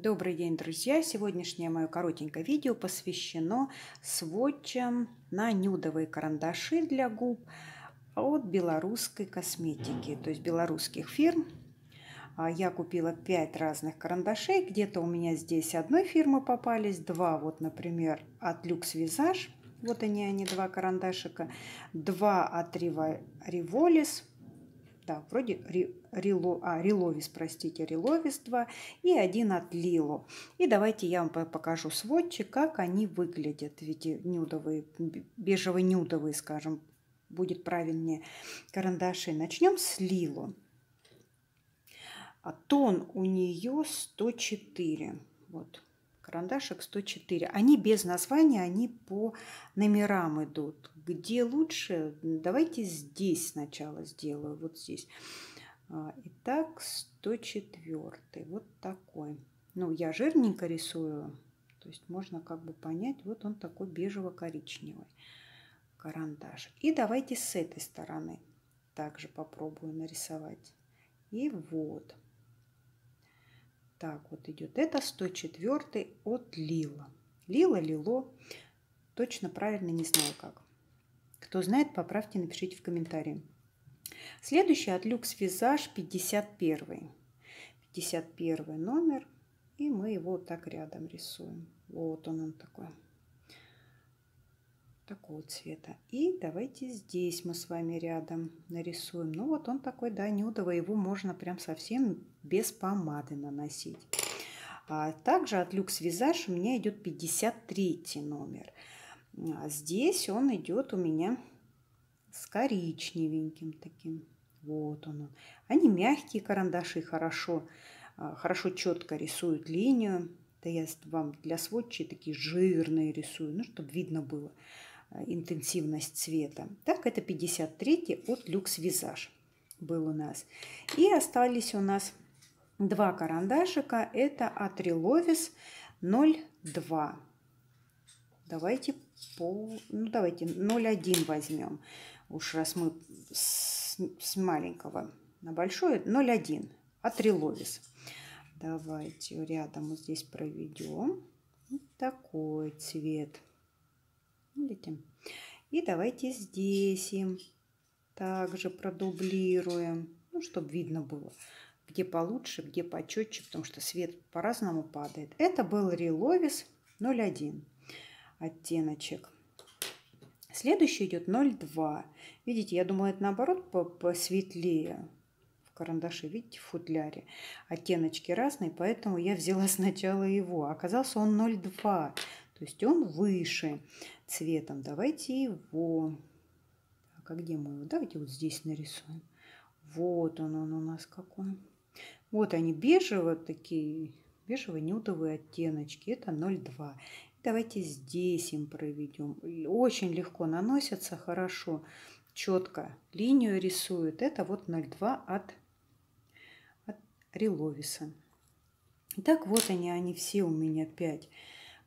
Добрый день, друзья! Сегодняшнее мое коротенькое видео посвящено сводчам на нюдовые карандаши для губ от белорусской косметики, то есть белорусских фирм. А, я купила 5 разных карандашей, где-то у меня здесь одной фирмы попались, два вот, например, от Люкс Визаж, вот они, они два карандашика, два от Револис, да, вроде рело, а, реловис, простите, реловис 2 и один от Лилу. И давайте я вам покажу сводчик, как они выглядят, ведь нюдовые, бежевые, нюдовые скажем, будет правильнее карандаши. Начнем с Лилу. А тон у нее 104. Вот карандашик 104. Они без названия, они по номерам идут. Где лучше? Давайте здесь сначала сделаю, вот здесь. А, итак, 104. Вот такой. Ну, я жирненько рисую, то есть можно как бы понять, вот он такой бежево-коричневый карандаш. И давайте с этой стороны также попробую нарисовать. И вот. Так, вот идет. Это 104 от Лила. Лила, Лило. Точно правильно не знаю как. Кто знает, поправьте, напишите в комментарии. Следующий от Люкс Визаж 51. 51 номер. И мы его так рядом рисуем. Вот он, он такой такого цвета. И давайте здесь мы с вами рядом нарисуем. Ну вот он такой, да, нюдовый, его можно прям совсем без помады наносить. А также от люкс Visage у меня идет 53 номер. А здесь он идет у меня с коричневеньким таким. Вот он. Они мягкие карандаши, хорошо, а, хорошо четко рисуют линию. Да я вам для сводчей такие жирные рисую, ну, чтобы видно было интенсивность цвета. Так, это 53 от Люкс Визаж был у нас. И остались у нас два карандашика. Это от Реловис 0,2. Давайте, по, ну, давайте 0,1 возьмем. Уж раз мы с, с маленького на большое 0,1 от Реловис. Давайте рядом вот здесь проведем. Вот такой цвет. Видите? И давайте здесь им также продублируем, ну, чтобы видно было, где получше, где почетче, потому что свет по-разному падает. Это был Реловис 01 оттеночек. Следующий идет 0,2. Видите, я думаю, это наоборот посветлее в карандаше. Видите, в футляре оттеночки разные, поэтому я взяла сначала его. Оказался он 0,2. То есть он выше цветом. Давайте его... Так, а где мы его? Давайте вот здесь нарисуем. Вот он, он у нас какой. Вот они бежево такие, бежевые нюдовые оттеночки. Это 0,2. Давайте здесь им проведем. Очень легко наносятся, хорошо, четко линию рисуют. Это вот 0,2 от, от реловиса. Так вот они, они все у меня 5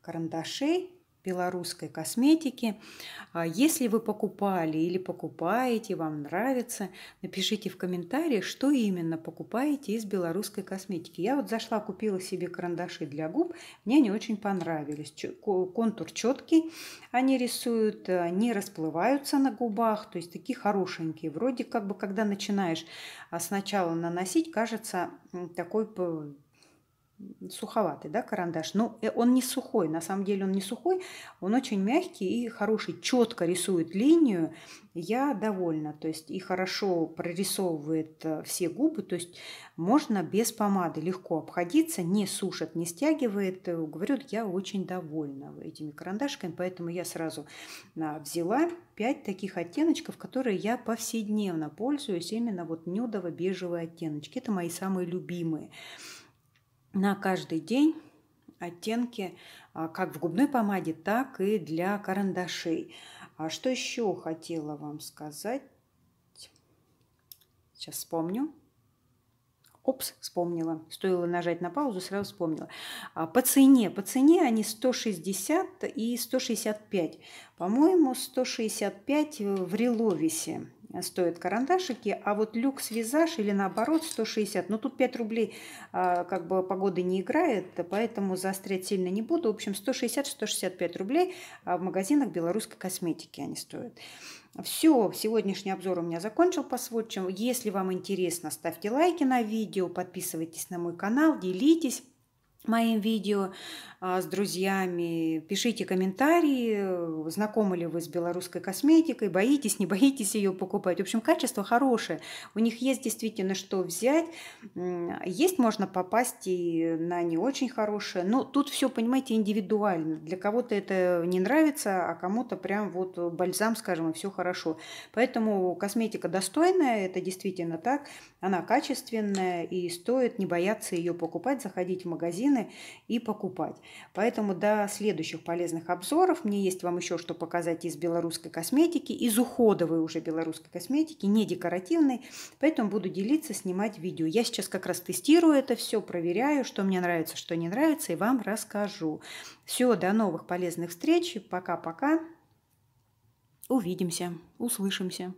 карандашей, белорусской косметики. А если вы покупали или покупаете, вам нравится, напишите в комментариях, что именно покупаете из белорусской косметики. Я вот зашла, купила себе карандаши для губ, мне они очень понравились. Контур четкий, они рисуют, а не расплываются на губах, то есть такие хорошенькие. Вроде как бы, когда начинаешь а сначала наносить, кажется такой суховатый да, карандаш, но э, он не сухой, на самом деле он не сухой, он очень мягкий и хороший, четко рисует линию, я довольна, то есть и хорошо прорисовывает э, все губы, то есть можно без помады легко обходиться, не сушит, не стягивает, э, говорю, я очень довольна этими карандашками, поэтому я сразу а, взяла 5 таких оттеночков, которые я повседневно пользуюсь, именно вот нюдово-бежевые оттеночки, это мои самые любимые на каждый день оттенки а, как в губной помаде, так и для карандашей. А что еще хотела вам сказать? Сейчас вспомню. Опс, вспомнила. Стоило нажать на паузу, сразу вспомнила. А, по цене. По цене они 160 и 165. По-моему, 165 в реловисе стоят карандашики, а вот люкс визаж или наоборот 160. Но ну, тут 5 рублей а, как бы погоды не играет, поэтому заострять сильно не буду. В общем, 160-165 рублей а, в магазинах белорусской косметики они стоят. Все, сегодняшний обзор у меня закончил по сводчам. Если вам интересно, ставьте лайки на видео, подписывайтесь на мой канал, делитесь моим видео а, с друзьями. Пишите комментарии, знакомы ли вы с белорусской косметикой, боитесь, не боитесь ее покупать. В общем, качество хорошее. У них есть действительно что взять. Есть можно попасть и на не очень хорошее. Но тут все, понимаете, индивидуально. Для кого-то это не нравится, а кому-то прям вот бальзам, скажем, и все хорошо. Поэтому косметика достойная, это действительно так. Она качественная и стоит не бояться ее покупать, заходить в магазин магазины и покупать. Поэтому до следующих полезных обзоров. Мне есть вам еще что показать из белорусской косметики, из уходовой уже белорусской косметики, не декоративной. Поэтому буду делиться, снимать видео. Я сейчас как раз тестирую это все, проверяю, что мне нравится, что не нравится, и вам расскажу. Все, до новых полезных встреч. Пока-пока. Увидимся, услышимся.